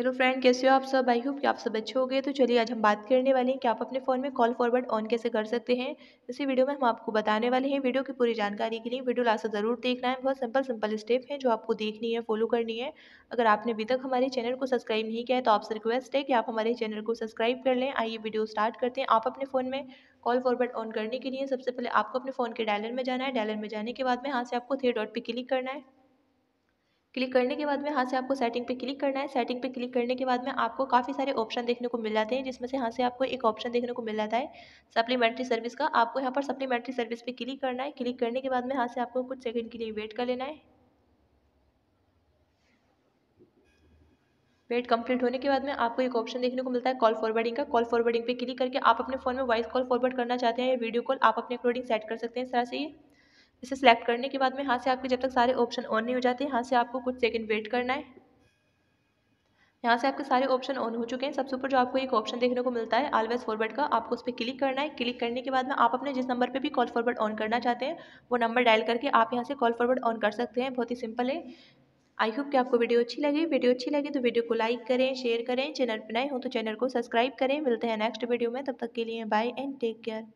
hello friend कैसे हो आप सब आई होप कि आप सब अच्छे हो गए तो चलिए आज हम बात करने वाले हैं कि आप अपने फ़ोन में कॉल फॉरवर्ड ऑन कैसे कर सकते हैं इसी वीडियो में हम आपको बताने वाले हैं वीडियो की पूरी जानकारी के लिए वीडियो लास्ट ज़रूर देखना है बहुत सिंपल सिंपल स्टेप हैं जो आपको देखनी है फॉलो करनी है अगर आपने अभी तक हमारे चैनल को सब्सक्राइब नहीं किया है तो आपसे रिक्वेस्ट है कि आप हमारे चैनल को सब्सक्राइब कर लें आइए वीडियो स्टार्ट करते हैं आप अपने फ़ोन में कॉल फॉरवर्ड ऑन करने के लिए सबसे पहले आपको अपने फ़ोन के डायलर में जाना है डायलर में जाने के बाद में यहाँ से आपको थ्री डॉट पर क्लिक करना है क्लिक करने के बाद में यहाँ से आपको सेटिंग पे क्लिक करना है सेटिंग पे क्लिक करने के बाद में आपको काफ़ी सारे ऑप्शन देखने को मिल जाते हैं जिसमें से यहाँ से आपको एक ऑप्शन देखने को मिल जाता है सप्लीमेंट्री सर्विस का आपको यहाँ पर सप्लीमेंट्री सर्विस पे क्लिक करना है क्लिक करने के बाद में यहाँ से आपको कुछ सेकेंड के लिए वेट कर लेना है वेट कंप्लीट होने के बाद में आपको एक ऑप्शन देखने को मिलता है कॉल फॉरवर्डिंग का कॉल फॉरवर्डिंग पे क्लिक करके आप अपने फ़ोन में वॉइस कॉल फॉरवर्ड करना चाहते हैं या वीडियो कॉल आप अपने अकॉर्डिंग सेट कर सकते हैं इस तरह से ये इसे सिलेक्ट करने के बाद में यहाँ से आपके जब तक सारे ऑप्शन ऑन नहीं हो जाते यहाँ से आपको कुछ सेकंड वेट करना है यहाँ से आपके सारे ऑप्शन ऑन हो चुके हैं सबसे ऊपर जो आपको एक ऑप्शन देखने को मिलता है आलवेज फॉरवर्ड का आपको उस पर क्लिक करना है क्लिक करने के बाद में आप अपने जिस नंबर पे भी कॉल फॉरवर्ड ऑन करना चाहते हैं वो नंबर डायल करके आप यहाँ से कॉल फॉरवर्ड ऑन कर सकते हैं बहुत ही सिंपल है आई होप कि आपको वीडियो अच्छी लगी वीडियो अच्छी लगी तो वीडियो को लाइक करें शेयर करें चैनल पर नए हो तो चैनल को सब्सक्राइब करें मिलते हैं नेक्स्ट वीडियो में तब तक के लिए बाय एंड टेक केयर